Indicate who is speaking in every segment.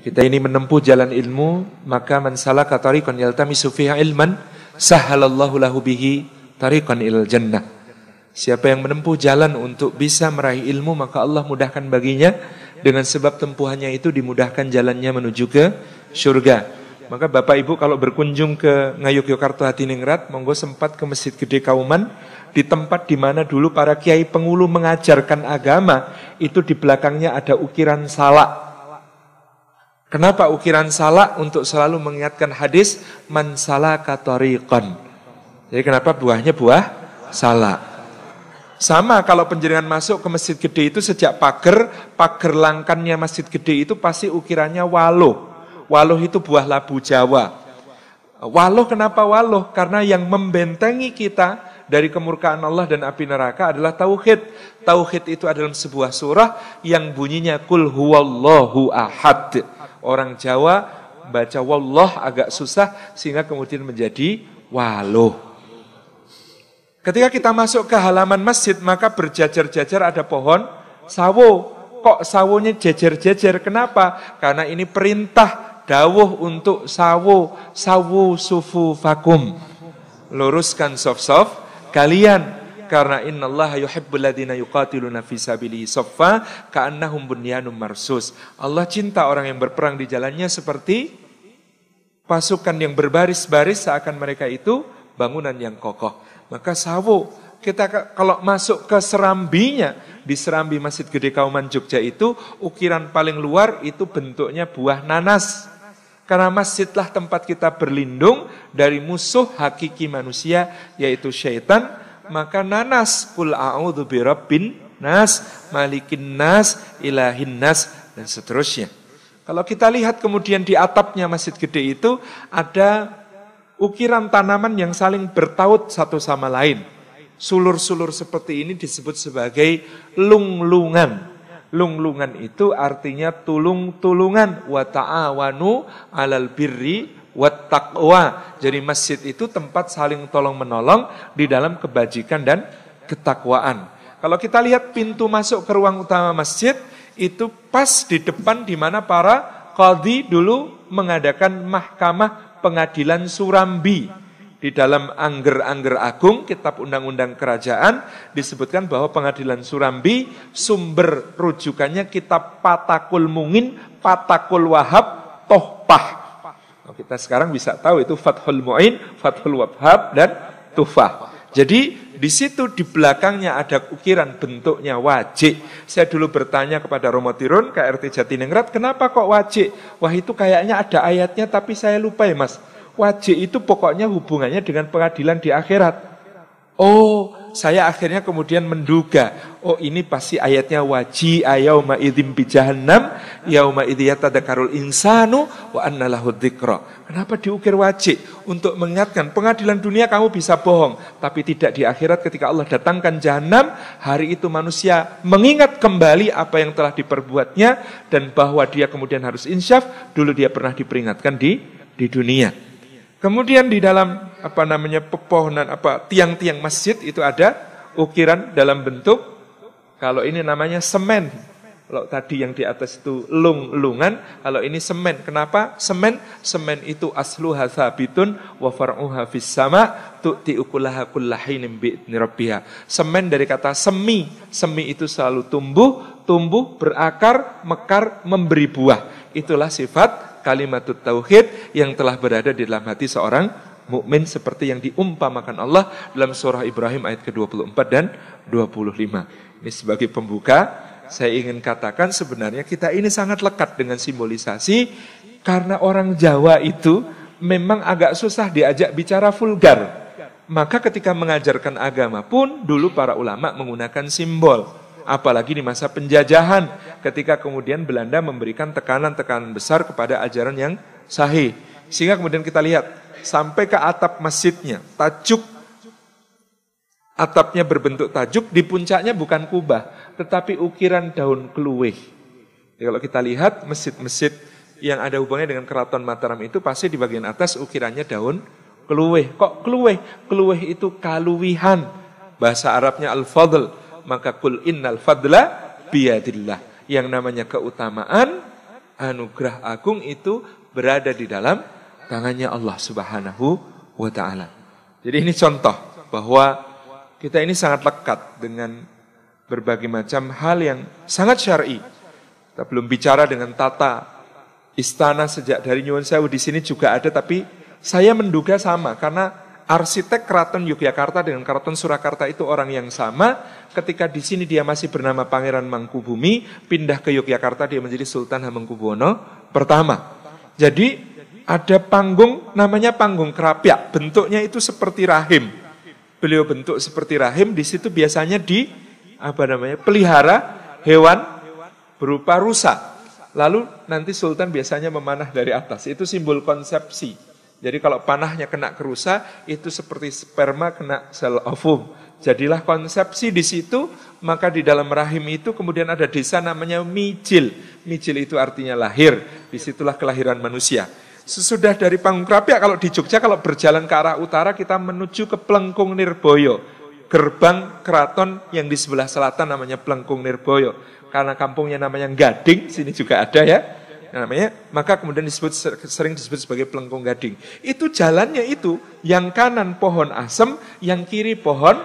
Speaker 1: kita ini menempuh jalan ilmu, maka man salaka tariqan yaltamisu fiha ilman, sahalallahu lahu bihi tariqan il jannah. Siapa yang menempuh jalan untuk bisa meraih ilmu, maka Allah mudahkan baginya dengan sebab tempuhannya itu dimudahkan jalannya menuju ke surga. Maka Bapak Ibu kalau berkunjung ke Ngayuk hati Hatiningrat, monggo sempat ke Masjid Gede Kauman, di tempat di mana dulu para kiai pengulu mengajarkan agama, itu di belakangnya ada ukiran salak. Kenapa ukiran salah untuk selalu mengingatkan hadis man salaka tariqan. Jadi kenapa buahnya buah salah? Sama kalau penjaringan masuk ke masjid gede itu sejak pagar, pagar langkannya masjid gede itu pasti ukirannya waluh. Waluh itu buah labu Jawa. Waluh kenapa waluh? Karena yang membentengi kita dari kemurkaan Allah dan api neraka adalah tauhid. Tauhid itu adalah sebuah surah yang bunyinya kul huwallahu ahad. Orang Jawa baca wallah agak susah sehingga kemudian menjadi waloh. Ketika kita masuk ke halaman masjid, maka berjajar-jajar ada pohon sawo. Kok sawonya jajar-jajar? Kenapa? Karena ini perintah dawuh untuk sawo, sawu sufu vakum. Luruskan soft-soft kalian karena innallaha yuhibbul ladzina yuqatiluna fi sabilihi saffa ka'annahum bunyanun marsus. Allah cinta orang yang berperang di jalannya seperti pasukan yang berbaris-baris seakan mereka itu bangunan yang kokoh. Maka sawo kita kalau masuk ke serambinya di serambi Masjid Gede Kauman Jogja itu ukiran paling luar itu bentuknya buah nanas. Karena masjidlah tempat kita berlindung dari musuh hakiki manusia yaitu syaitan. Maka nanas kul a'udhu birabbin nas, malikin nas, ilahin nas dan seterusnya. Kalau kita lihat kemudian di atapnya masjid gede itu ada ukiran tanaman yang saling bertaut satu sama lain. Sulur-sulur seperti ini disebut sebagai lunglungan. Lunglungan itu artinya tulung-tulungan wa ta'awanu alal birri wa taqwa. Jadi masjid itu tempat saling tolong-menolong di dalam kebajikan dan ketakwaan. Kalau kita lihat pintu masuk ke ruang utama masjid itu pas di depan di mana para qadhi dulu mengadakan mahkamah pengadilan Surambi di dalam Angger-Angger Agung, Kitab Undang-Undang Kerajaan, disebutkan bahwa pengadilan Surambi, sumber rujukannya Kitab Patakul Mungin, Patakul Wahab, Tohpah. Nah, kita sekarang bisa tahu itu Fathul Mu'in, Fathul Wahab, dan Tufah. Jadi di situ di belakangnya ada ukiran bentuknya wajib. Saya dulu bertanya kepada Romo Tirun, KRT Jatiningrat, kenapa kok wajib? Wah itu kayaknya ada ayatnya tapi saya lupa ya mas wajib itu pokoknya hubungannya dengan pengadilan di akhirat. Oh, saya akhirnya kemudian menduga, oh ini pasti ayatnya idim ayauma idzim bi jahannam yauma karul insanu wa anna lahud Kenapa diukir wajib? Untuk mengingatkan pengadilan dunia kamu bisa bohong, tapi tidak di akhirat ketika Allah datangkan jahanam, hari itu manusia mengingat kembali apa yang telah diperbuatnya dan bahwa dia kemudian harus insyaf, dulu dia pernah diperingatkan di di dunia. Kemudian di dalam apa namanya pepohonan apa tiang-tiang masjid itu ada ukiran dalam bentuk kalau ini namanya semen. Kalau tadi yang di atas itu lung-lungan, kalau ini semen. Kenapa? Semen, semen itu asluha sabitun wa far'uha fis sama tu tiukulaha kullahinim bi'idni rabbiha. Semen dari kata semi. Semi itu selalu tumbuh, tumbuh, berakar, mekar, memberi buah. Itulah sifat kalimat tauhid yang telah berada di dalam hati seorang mukmin seperti yang diumpamakan Allah dalam surah Ibrahim ayat ke-24 dan 25. Ini sebagai pembuka, saya ingin katakan sebenarnya kita ini sangat lekat dengan simbolisasi karena orang Jawa itu memang agak susah diajak bicara vulgar. Maka ketika mengajarkan agama pun dulu para ulama menggunakan simbol, apalagi di masa penjajahan ketika kemudian Belanda memberikan tekanan-tekanan besar kepada ajaran yang sahih. Sehingga kemudian kita lihat sampai ke atap masjidnya, tajuk atapnya berbentuk tajuk, di puncaknya bukan kubah, tetapi ukiran daun keluih. Ya, kalau kita lihat masjid-masjid yang ada hubungannya dengan keraton Mataram itu pasti di bagian atas ukirannya daun keluih. Kok keluih? Keluih itu kaluwihan. Bahasa Arabnya al-fadl. Maka kul innal fadla biyadillah. Yang namanya keutamaan, anugerah agung itu berada di dalam tangannya Allah Subhanahu wa taala. Jadi ini contoh bahwa kita ini sangat lekat dengan berbagai macam hal yang sangat syar'i. Kita belum bicara dengan tata istana sejak dari Nyuwun Sewu di sini juga ada tapi saya menduga sama karena Arsitek Keraton Yogyakarta dengan Keraton Surakarta itu orang yang sama. Ketika di sini dia masih bernama Pangeran Mangkubumi, pindah ke Yogyakarta dia menjadi Sultan Hamengkubuwono pertama. Jadi ada panggung namanya panggung kerapiak. bentuknya itu seperti rahim. Beliau bentuk seperti rahim, di situ biasanya di apa namanya? pelihara hewan berupa rusa. Lalu nanti sultan biasanya memanah dari atas. Itu simbol konsepsi jadi kalau panahnya kena kerusa, itu seperti sperma kena sel ovum. Jadilah konsepsi di situ, maka di dalam rahim itu kemudian ada desa namanya mijil. Mijil itu artinya lahir, disitulah kelahiran manusia. Sesudah dari panggung Pangkrapiak kalau di Jogja, kalau berjalan ke arah utara, kita menuju ke Plengkung Nirboyo. Gerbang keraton yang di sebelah selatan namanya Plengkung Nirboyo. Karena kampungnya namanya Gading, sini juga ada ya namanya, maka kemudian disebut sering disebut sebagai pelengkung gading. Itu jalannya itu, yang kanan pohon asem, yang kiri pohon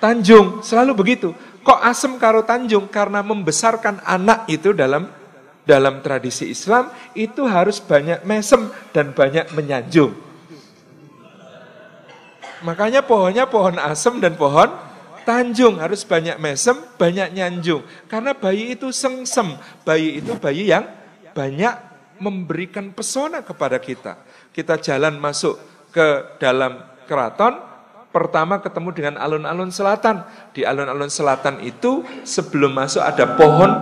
Speaker 1: tanjung, selalu begitu. Kok asem karo tanjung? Karena membesarkan anak itu dalam dalam tradisi Islam itu harus banyak mesem dan banyak menyanjung. Makanya pohonnya pohon asem dan pohon Tanjung harus banyak mesem, banyak nyanjung. Karena bayi itu sengsem. Bayi itu bayi yang banyak memberikan pesona kepada kita. Kita jalan masuk ke dalam keraton, pertama ketemu dengan alun-alun selatan. Di alun-alun selatan itu sebelum masuk ada pohon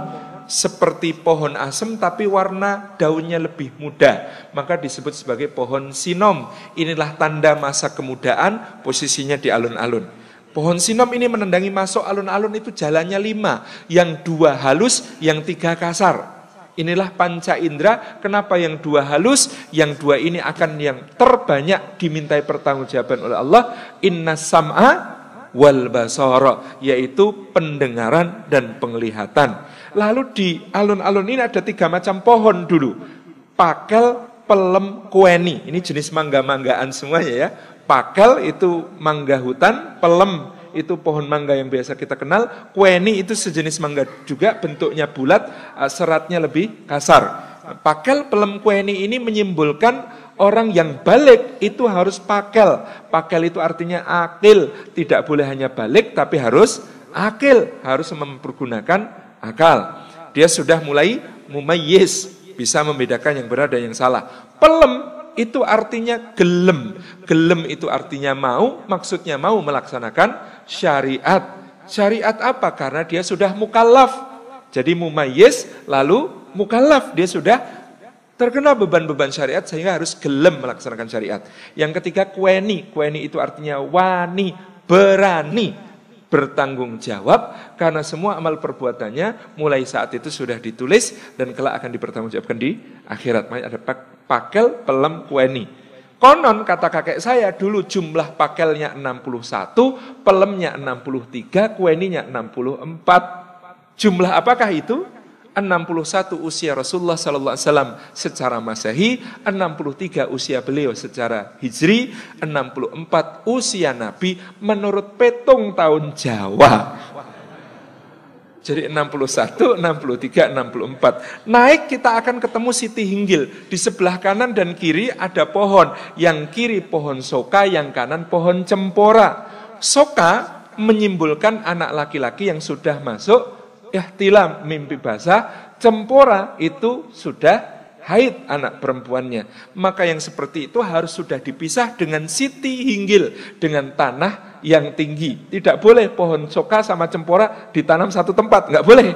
Speaker 1: seperti pohon asem tapi warna daunnya lebih muda. Maka disebut sebagai pohon sinom. Inilah tanda masa kemudaan posisinya di alun-alun. Pohon sinom ini menendangi masuk alun-alun itu jalannya lima. Yang dua halus, yang tiga kasar. Inilah panca indera, kenapa yang dua halus, yang dua ini akan yang terbanyak dimintai pertanggungjawaban oleh Allah. Inna sam'a wal basara, yaitu pendengaran dan penglihatan. Lalu di alun-alun ini ada tiga macam pohon dulu. Pakel, pelem kueni. Ini jenis mangga-manggaan semuanya ya. Pakel itu mangga hutan, pelem itu pohon mangga yang biasa kita kenal. Kueni itu sejenis mangga juga, bentuknya bulat, eh, seratnya lebih kasar. Pakel pelem kueni ini menyimpulkan orang yang balik itu harus pakel. Pakel itu artinya akil, tidak boleh hanya balik tapi harus akil, harus mempergunakan akal. Dia sudah mulai mumayyiz, bisa membedakan yang benar dan yang salah. Pelem itu artinya gelem. Gelem itu artinya mau, maksudnya mau melaksanakan syariat. Syariat apa? Karena dia sudah mukallaf. Jadi mumayyiz lalu mukallaf, dia sudah terkena beban-beban syariat sehingga harus gelem melaksanakan syariat. Yang ketiga kweni, kweni itu artinya wani, berani bertanggung jawab karena semua amal perbuatannya mulai saat itu sudah ditulis dan kelak akan dipertanggungjawabkan di akhirat. Makanya ada pak pakel pelem kueni. Konon kata kakek saya dulu jumlah pakelnya 61, pelemnya 63, kueninya 64. Jumlah apakah itu? 61 usia Rasulullah sallallahu alaihi wasallam secara Masehi, 63 usia beliau secara Hijri, 64 usia Nabi menurut petung tahun Jawa. Jadi 61, 63, 64. Naik kita akan ketemu Siti Hinggil. Di sebelah kanan dan kiri ada pohon. Yang kiri pohon soka, yang kanan pohon cempora. Soka menyimpulkan anak laki-laki yang sudah masuk ihtilam mimpi basah, cempora itu sudah haid anak perempuannya. Maka yang seperti itu harus sudah dipisah dengan siti hinggil, dengan tanah yang tinggi. Tidak boleh pohon soka sama cempora ditanam satu tempat, nggak boleh.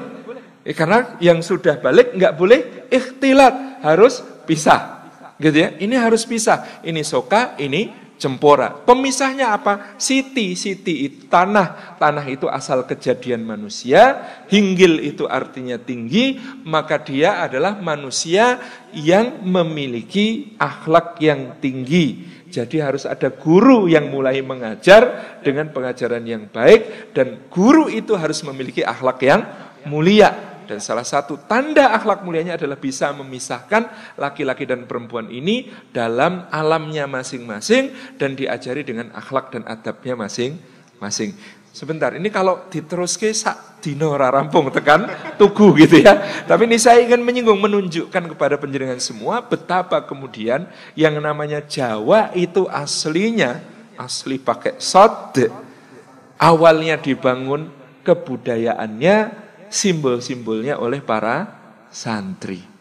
Speaker 1: Eh, karena yang sudah balik nggak boleh ikhtilat, harus pisah. Gitu ya. Ini harus pisah. Ini soka, ini jempora. Pemisahnya apa? Siti, siti itu tanah. Tanah itu asal kejadian manusia, hinggil itu artinya tinggi, maka dia adalah manusia yang memiliki akhlak yang tinggi. Jadi harus ada guru yang mulai mengajar dengan pengajaran yang baik dan guru itu harus memiliki akhlak yang mulia dan salah satu tanda akhlak mulianya adalah bisa memisahkan laki-laki dan perempuan ini dalam alamnya masing-masing dan diajari dengan akhlak dan adabnya masing-masing. Sebentar, ini kalau diteruskan sak dino rampung tekan tugu gitu ya. Tapi ini saya ingin menyinggung menunjukkan kepada penjaringan semua betapa kemudian yang namanya Jawa itu aslinya asli pakai sod. Awalnya dibangun kebudayaannya, simbol-simbolnya oleh para santri.